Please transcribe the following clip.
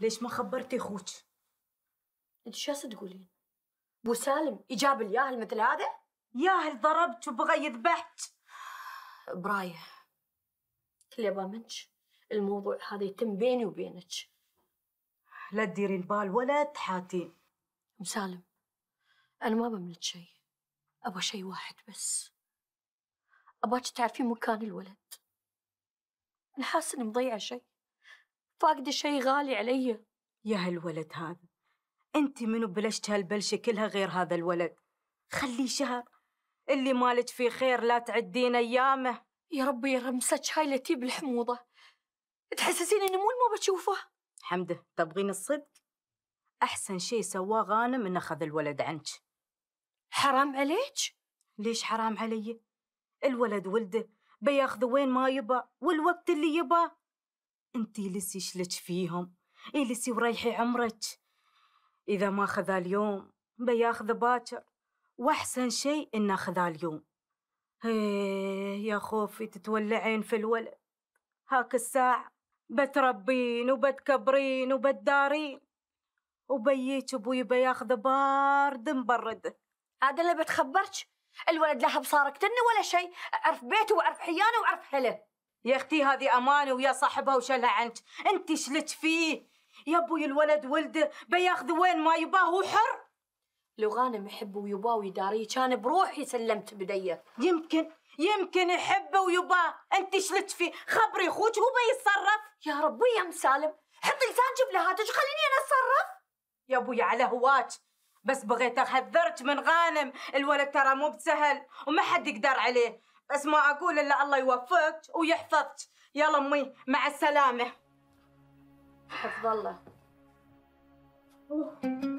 ليش ما خبرتي اخوك؟ انت شو تقولين؟ بو سالم يجاب الياهل مثل هذا؟ ياهل ضربت وبغى يذبحك برايه كل يابا منك الموضوع هذا يتم بيني وبينك لا تديرين بال ولا تحاتين سالم انا ما بملك شيء ابى شيء واحد بس اباك تعرفين مكان الولد انا حاسه اني مضيعه شيء فاقدة شيء غالي علي يا هالولد هذا انت منو بلشت هالبلشة كلها غير هذا الولد خليه شهر اللي مالك فيه خير لا تعدين ايامه يا ربي يا رمسك هاي لتيب الحموضة تحسسين اني مو ما بشوفه حمده تبغين الصدق احسن شيء سواه غانم انه اخذ الولد عنك حرام عليك ليش حرام علي الولد ولده بياخذه وين ما يبى والوقت اللي يبى انت لسي شلت فيهم إلسي وريحي عمرك إذا ما خذا اليوم بياخذ باكر وأحسن شيء إنه اخذها اليوم هيه يا خوفي تتولعين في الولد هاك الساعة بتربين وبتكبرين وبتدارين وبيك ابوي بياخذ بارد مبرد هذا اللي بتخبرك الولد لا بصارك تني ولا شيء اعرف بيته واعرف حيانه واعرف حله يا اختي هذه امانه ويا صاحبها وشلها عنك انت شلت فيه يا ابوي الولد ولده بياخذ وين ما يباه هو حر لو غانم يحبه ويباه ويداريه كان بروحي سلمت بديه يمكن يمكن يحبه ويباه انت شلت فيه خبري اخوك هو بيتصرف يا ربي يا ام سالم حطي لسان جبل هاتش خليني انا اتصرف يا ابوي على هواك بس بغيت احذرك من غانم الولد ترى مو بسهل وما حد يقدر عليه بس ما اقول الا الله يوفقك ويحفظك يلا امي مع السلامه حفظ الله